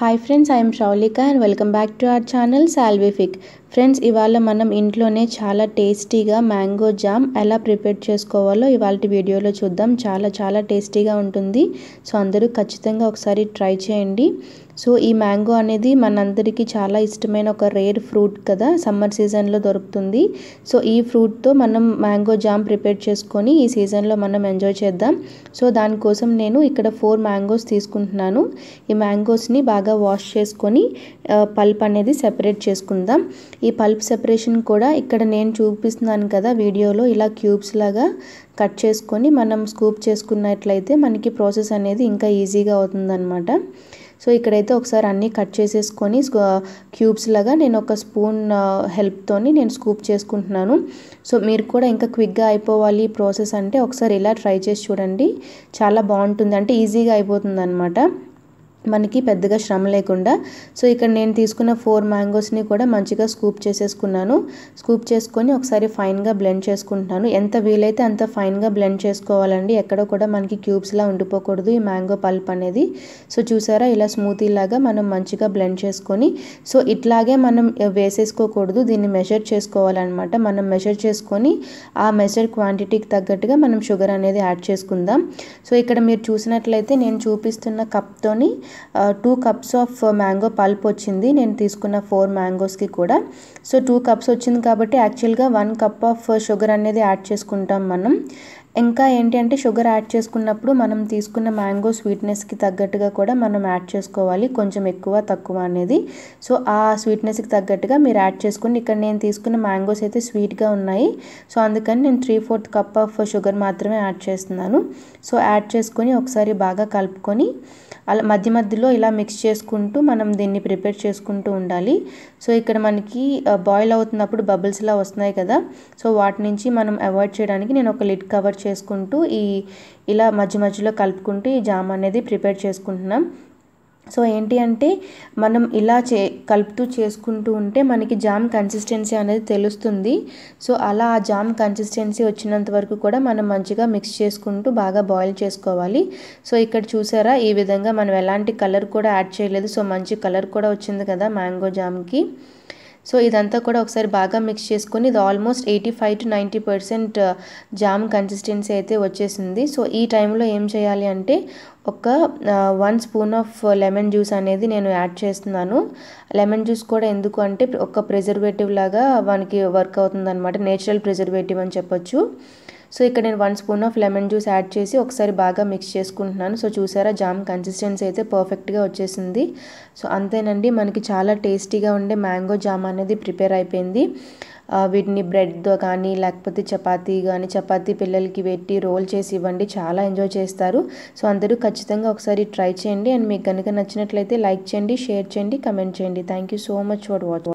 Hi friends, I am Shaulika and welcome back to our channel Salvific. Friends ఇవాళ మనం ఇంట్లోనే చాలా టేస్టీగా మ్యాంగో జామ్ ఎలా ప్రిపేర్ చేసుకోవాలో ఇవాళ వీడియోలో చూద్దాం చాలా చాలా టేస్టీగా ఉంటుంది సో అందరూ ఖచ్చితంగా ఒకసారి ట్రై చేయండి సో ఈ మ్యాంగో అనేది మనందరికీ చాలా ఇష్టమైన ఒక రేర్ ఫ్రూట్ కదా సమ్మర్ సీజన్లో దొరుకుతుంది సో ఈ ఫ్రూట్తో మనం మ్యాంగో జామ్ ప్రిపేర్ చేసుకొని ఈ సీజన్లో మనం ఎంజాయ్ చేద్దాం సో దానికోసం నేను ఇక్కడ ఫోర్ మ్యాంగోస్ తీసుకుంటున్నాను ఈ మ్యాంగోస్ని బాగా వాష్ చేసుకొని పల్ప్ అనేది సెపరేట్ చేసుకుందాం ఈ పల్ప్ సెపరేషన్ కూడా ఇక్కడ నేను చూపిస్తున్నాను కదా వీడియోలో ఇలా క్యూబ్స్ లాగా కట్ చేసుకొని మనం స్కూప్ చేసుకున్నట్లయితే మనకి ప్రాసెస్ అనేది ఇంకా ఈజీగా అవుతుందన్నమాట సో ఇక్కడైతే ఒకసారి అన్నీ కట్ చేసేసుకొని క్యూబ్స్ లాగా నేను ఒక స్పూన్ హెల్ప్తోని నేను స్కూప్ చేసుకుంటున్నాను సో మీరు కూడా ఇంకా క్విక్గా అయిపోవాలి ప్రాసెస్ అంటే ఒకసారి ఇలా ట్రై చేసి చూడండి చాలా బాగుంటుంది అంటే ఈజీగా అయిపోతుంది అనమాట మనకి పెద్దగా శ్రమ లేకుండా సో ఇక్కడ నేను తీసుకున్న ఫోర్ మ్యాంగోస్ని కూడా మంచిగా స్కూప్ చేసేసుకున్నాను స్కూప్ చేసుకొని ఒకసారి ఫైన్గా బ్లెండ్ చేసుకుంటున్నాను ఎంత వీలైతే అంత ఫైన్గా బ్లెండ్ చేసుకోవాలండి ఎక్కడ కూడా మనకి క్యూబ్స్లా ఉండిపోకూడదు ఈ మ్యాంగో పల్ప్ అనేది సో చూసారా ఇలా స్మూతీ లాగా మనం మంచిగా బ్లెండ్ చేసుకొని సో ఇట్లాగే మనం వేసేసుకోకూడదు దీన్ని మెజర్ చేసుకోవాలన్నమాట మనం మెజర్ చేసుకొని ఆ మెజర్ క్వాంటిటీకి తగ్గట్టుగా మనం షుగర్ అనేది యాడ్ చేసుకుందాం సో ఇక్కడ మీరు చూసినట్లయితే నేను చూపిస్తున్న కప్తోని two cups of mango pulp వచ్చింది నేను తీసుకున్న ఫోర్ మ్యాంగోస్కి కూడా సో టూ కప్స్ వచ్చింది కాబట్టి యాక్చువల్గా వన్ కప్ ఆఫ్ షుగర్ అనేది యాడ్ చేసుకుంటాం మనం ఇంకా ఏంటి అంటే షుగర్ యాడ్ చేసుకున్నప్పుడు మనం తీసుకున్న మ్యాంగో స్వీట్నెస్కి తగ్గట్టుగా కూడా మనం యాడ్ చేసుకోవాలి కొంచెం ఎక్కువ తక్కువ అనేది సో ఆ స్వీట్నెస్కి తగ్గట్టుగా మీరు యాడ్ చేసుకుని ఇక్కడ నేను తీసుకున్న మ్యాంగోస్ అయితే స్వీట్గా ఉన్నాయి సో అందుకని నేను three fourth cup of sugar మాత్రమే యాడ్ చేస్తున్నాను సో యాడ్ చేసుకొని ఒకసారి బాగా కలుపుకొని అలా మధ్య మధ్యలో ఇలా మిక్స్ చేసుకుంటూ మనం దీన్ని ప్రిపేర్ చేసుకుంటూ ఉండాలి సో ఇక్కడ మనకి బాయిల్ అవుతున్నప్పుడు బబుల్స్లా వస్తున్నాయి కదా సో వాటి నుంచి మనం అవాయిడ్ చేయడానికి నేను ఒక లిడ్ కవర్ చేసుకుంటూ ఈ ఇలా మధ్య మధ్యలో కలుపుకుంటూ ఈ జామ్ అనేది ప్రిపేర్ చేసుకుంటున్నాం సో ఏంటి అంటే మనం ఇలా చే కలుపుతూ చేసుకుంటూ ఉంటే మనకి జామ్ కన్సిస్టెన్సీ అనేది తెలుస్తుంది సో అలా ఆ జామ్ కన్సిస్టెన్సీ వచ్చినంత వరకు కూడా మనం మంచిగా మిక్స్ చేసుకుంటూ బాగా బాయిల్ చేసుకోవాలి సో ఇక్కడ చూసారా ఈ విధంగా మనం ఎలాంటి కలర్ కూడా యాడ్ చేయలేదు సో మంచి కలర్ కూడా వచ్చింది కదా మ్యాంగో జామ్కి సో ఇదంతా కూడా ఒకసారి బాగా మిక్స్ చేసుకొని ఇది almost eighty five to ninety percent jam consistency అయితే వచ్చేసింది సో ఈ టైంలో ఏం చేయాలి అంటే ఒక one spoon of lemon juice అనేది నేను యాడ్ చేస్తున్నాను లెమన్ జ్యూస్ కూడా ఎందుకు అంటే ఒక ప్రిజర్వేటివ్ లాగా మనకి వర్క్ అవుతుంది అనమాట నేచురల్ ప్రిజర్వేటివ్ అని చెప్పొచ్చు సో ఇక్కడ నేను one spoon of lemon juice add చేసి ఒకసారి బాగా మిక్స్ చేసుకుంటున్నాను సో చూసారా జామ్ కన్సిస్టెన్సీ అయితే పర్ఫెక్ట్గా వచ్చేసింది సో అంతేనండి మనకి చాలా టేస్టీగా ఉండే మ్యాంగో జామ్ అనేది ప్రిపేర్ అయిపోయింది వీటిని బ్రెడ్తో కానీ లేకపోతే చపాతీ కానీ చపాతీ పిల్లలకి పెట్టి రోల్ చేసి ఇవ్వండి చాలా ఎంజాయ్ చేస్తారు సో అందరూ ఖచ్చితంగా ఒకసారి ట్రై చేయండి అండ్ మీకు కనుక నచ్చినట్లయితే లైక్ చేయండి షేర్ చేయండి కమెంట్ చేయండి thank so much for watch